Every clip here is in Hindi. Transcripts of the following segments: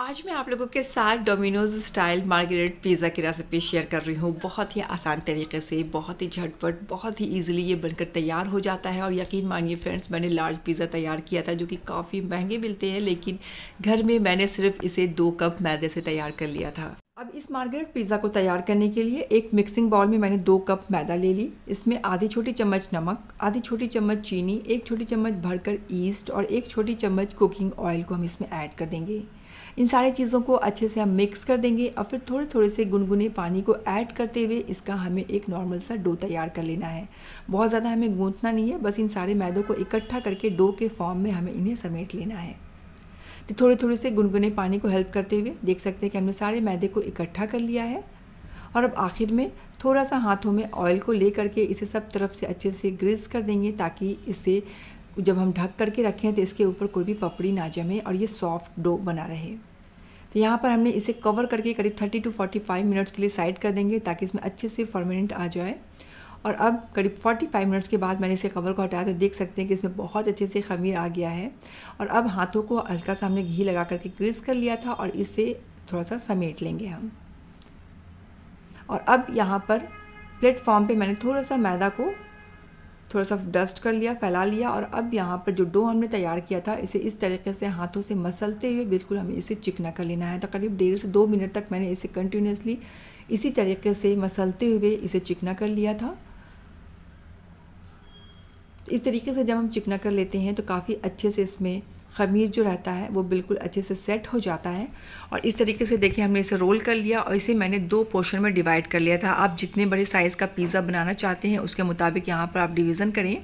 आज मैं आप लोगों के साथ डोमिनोज स्टाइल मार्गरेट पिज़्ज़ा की रेसिपी शेयर कर रही हूँ बहुत ही आसान तरीके से बहुत ही झटपट बहुत ही इजीली ये बनकर तैयार हो जाता है और यकीन मानिए फ्रेंड्स मैंने लार्ज पिज़्ज़ा तैयार किया था जो कि काफ़ी महंगे मिलते हैं लेकिन घर में मैंने सिर्फ इसे दो कप मैदे से तैयार कर लिया था अब इस मार्गरेट पिज़्ज़ा को तैयार करने के लिए एक मिक्सिंग बाउल में मैंने दो कप मैदा ले ली इसमें आधी छोटी चम्मच नमक आधी छोटी चम्मच चीनी एक छोटी चम्मच भरकर ईस्ट और एक छोटी चम्मच कुकिंग ऑयल को हम इसमें ऐड कर देंगे इन सारी चीज़ों को अच्छे से हम मिक्स कर देंगे और फिर थोड़े थोड़े से गुनगुने पानी को ऐड करते हुए इसका हमें एक नॉर्मल सा डो तैयार कर लेना है बहुत ज़्यादा हमें गूंथना नहीं है बस इन सारे मैदों को इकट्ठा करके डो के फॉर्म में हमें इन्हें समेट लेना है तो थोड़े थोड़े से गुनगुने पानी को हेल्प करते हुए देख सकते हैं कि हमने सारे मैदे को इकट्ठा कर लिया है और अब आखिर में थोड़ा सा हाथों में ऑयल को ले करके इसे सब तरफ से अच्छे से ग्रेस कर देंगे ताकि इसे जब हम ढक करके रखें तो इसके ऊपर कोई भी पपड़ी ना जमे और ये सॉफ्ट डो बना रहे तो यहाँ पर हमने इसे कवर करके करीब 30 टू 45 मिनट्स के लिए साइड कर देंगे ताकि इसमें अच्छे से फर्मेंट आ जाए और अब करीब 45 मिनट्स के बाद मैंने इसके कवर को हटाया तो देख सकते हैं कि इसमें बहुत अच्छे से खमीर आ गया है और अब हाथों को हल्का सा हमने घी लगा करके ग्रीस कर लिया था और इसे थोड़ा सा समेट लेंगे हम और अब यहाँ पर प्लेटफॉर्म पे मैंने थोड़ा सा मैदा को थोड़ा सा डस्ट कर लिया फैला लिया और अब यहाँ पर जो डो हमने तैयार किया था इसे इस तरीके से हाथों से मसलते हुए बिल्कुल हमें इसे चिकना कर लेना है तो करीब डेढ़ से दो मिनट तक मैंने इसे कंटिन्यूसली इसी तरीके से मसलते हुए इसे चिकना कर लिया था इस तरीके से जब हम चिकना कर लेते हैं तो काफ़ी अच्छे से इसमें खमीर जो रहता है वो बिल्कुल अच्छे से सेट हो जाता है और इस तरीके से देखिए हमने इसे रोल कर लिया और इसे मैंने दो पोर्शन में डिवाइड कर लिया था आप जितने बड़े साइज़ का पिज़्ज़ा बनाना चाहते हैं उसके मुताबिक यहाँ पर आप डिवीज़न करें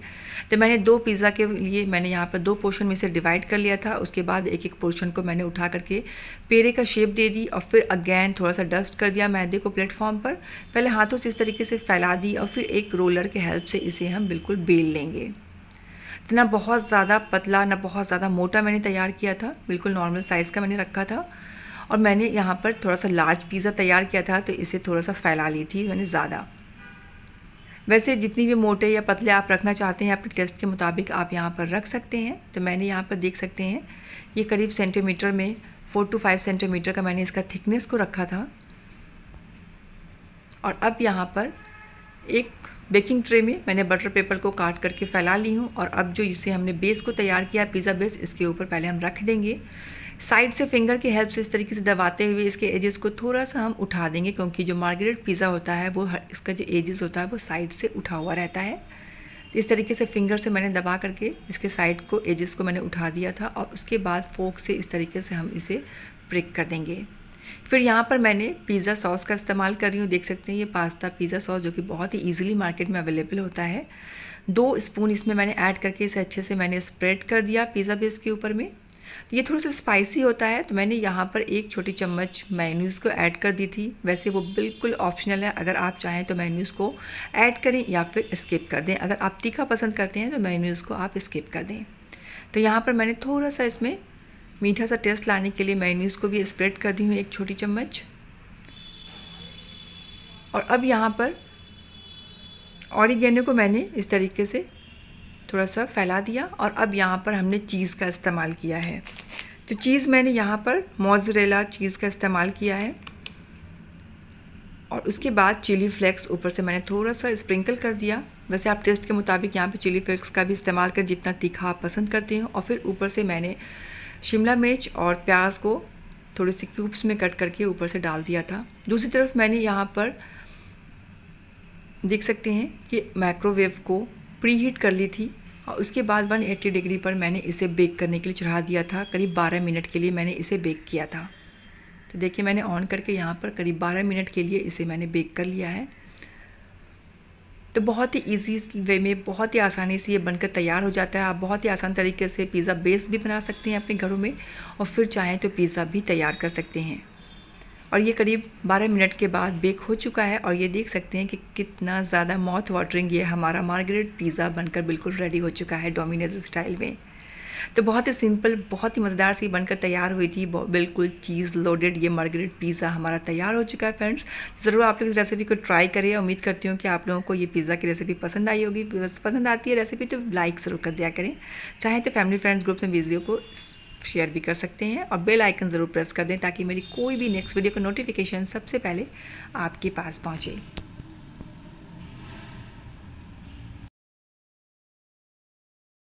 तो मैंने दो पिज़्ज़ा के लिए मैंने यहाँ पर दो पोर्शन में इसे डिवाइड कर लिया था उसके बाद एक एक पोर्शन को मैंने उठा करके पेड़े का शेप दे दी और फिर अगैन थोड़ा सा डस्ट कर दिया मैदे को प्लेटफॉर्म पर पहले हाथों से इस तरीके से फैला दी और फिर एक रोलर के हेल्प से इसे हम बिल्कुल बेल लेंगे ना बहुत ज़्यादा पतला ना बहुत ज़्यादा मोटा मैंने तैयार किया था बिल्कुल नॉर्मल साइज़ का मैंने रखा था और मैंने यहाँ पर थोड़ा सा लार्ज पिज़्ज़ा तैयार किया था तो इसे थोड़ा सा फैला ली थी मैंने ज़्यादा वैसे जितनी भी मोटे या पतले आप रखना चाहते हैं आपके टेस्ट के मुताबिक आप यहाँ पर रख सकते हैं तो मैंने यहाँ पर देख सकते हैं ये करीब सेंटीमीटर में फ़ोर टू फाइव सेंटीमीटर का मैंने इसका थिकनेस को रखा था और अब यहाँ पर एक बेकिंग ट्रे में मैंने बटर पेपर को काट करके फैला ली हूँ और अब जो इसे हमने बेस को तैयार किया पिज़्ज़ा बेस इसके ऊपर पहले हम रख देंगे साइड से फिंगर की हेल्प से इस तरीके से दबाते हुए इसके एजेस को थोड़ा सा हम उठा देंगे क्योंकि जो मार्गरेट पिज़्ज़ा होता है वो हर, इसका जो एजेस होता है वो साइड से उठा हुआ रहता है इस तरीके से फिंगर से मैंने दबा करके इसके साइड को एजेस को मैंने उठा दिया था और उसके बाद फोक से इस तरीके से हम इसे ब्रेक कर देंगे फिर यहाँ पर मैंने पिज़्ज़ा सॉस का इस्तेमाल कर रही हूँ देख सकते हैं ये पास्ता पिज़्ज़ा सॉस जो कि बहुत ही ईजिली मार्केट में अवेलेबल होता है दो स्पून इसमें मैंने ऐड करके इसे अच्छे से मैंने स्प्रेड कर दिया पिज़्ज़ा बेस के ऊपर में तो ये थोड़ा सा स्पाइसी होता है तो मैंने यहाँ पर एक छोटी चम्मच मैन्यूज़ को ऐड कर दी थी वैसे वो बिल्कुल ऑप्शनल है अगर आप चाहें तो मैन्यूज़ को ऐड करें या फिर स्किप कर दें अगर आप तीखा पसंद करते हैं तो मैन्यूज़ को आप स्किप कर दें तो यहाँ पर मैंने थोड़ा सा इसमें मीठा सा टेस्ट लाने के लिए मैनीस को भी स्प्रेड कर दी हूँ एक छोटी चम्मच और अब यहाँ पर ऑरिगेनो को मैंने इस तरीके से थोड़ा सा फैला दिया और अब यहाँ पर हमने चीज़ का इस्तेमाल किया है तो चीज़ मैंने यहाँ पर मोजरेला चीज़ का इस्तेमाल किया है और उसके बाद चिली फ्लेक्स ऊपर से मैंने थोड़ा सा स्प्रिंकल कर दिया वैसे आप टेस्ट के मुताबिक यहाँ पे चिली फ्लेक्स का भी इस्तेमाल कर जितना तीखा आप पसंद करते हो और फिर ऊपर से मैंने शिमला मिर्च और प्याज को थोड़े से क्यूब्स में कट करके ऊपर से डाल दिया था दूसरी तरफ मैंने यहाँ पर देख सकते हैं कि माइक्रोवेव को प्री हीट कर ली थी और उसके बाद 180 डिग्री पर मैंने इसे बेक करने के लिए चढ़ा दिया था करीब 12 मिनट के लिए मैंने इसे बेक किया था तो देखिए मैंने ऑन करके यहाँ पर करीब 12 मिनट के लिए इसे मैंने बेक कर लिया है तो बहुत ही ईजी वे में बहुत ही आसानी से ये बनकर तैयार हो जाता है आप बहुत ही आसान तरीके से पिज़्ज़ा बेस भी बना सकते हैं अपने घरों में और फिर चाहें तो पिज़्ज़ा भी तैयार कर सकते हैं और ये करीब 12 मिनट के बाद बेक हो चुका है और ये देख सकते हैं कि कितना ज़्यादा माउथ वाटरिंग ये हमारा मार्गरेट पिज़्ज़ा बनकर बिल्कुल रेडी हो चुका है डोमिनोज स्टाइल में तो बहुत ही सिंपल बहुत ही मज़ेदार सी बनकर तैयार हुई थी बिल्कुल चीज़ लोडेड ये मार्गरेट पिज़्ज़ा हमारा तैयार हो चुका है फ्रेंड्स ज़रूर आप लोग इस रेसिपी को ट्राई करिए उम्मीद करती हूँ कि आप लोगों को ये पिज़्ज़ा की रेसिपी पसंद आई होगी पसंद आती है रेसिपी तो लाइक ज़रूर कर दिया करें चाहें तो फैमिली फ्रेंड्स ग्रुप में वीडियो को शेयर भी कर सकते हैं और बेल आइकन ज़रूर प्रेस कर दें ताकि मेरी कोई भी नेक्स्ट वीडियो का नोटिफिकेशन सबसे पहले आपके पास पहुँचे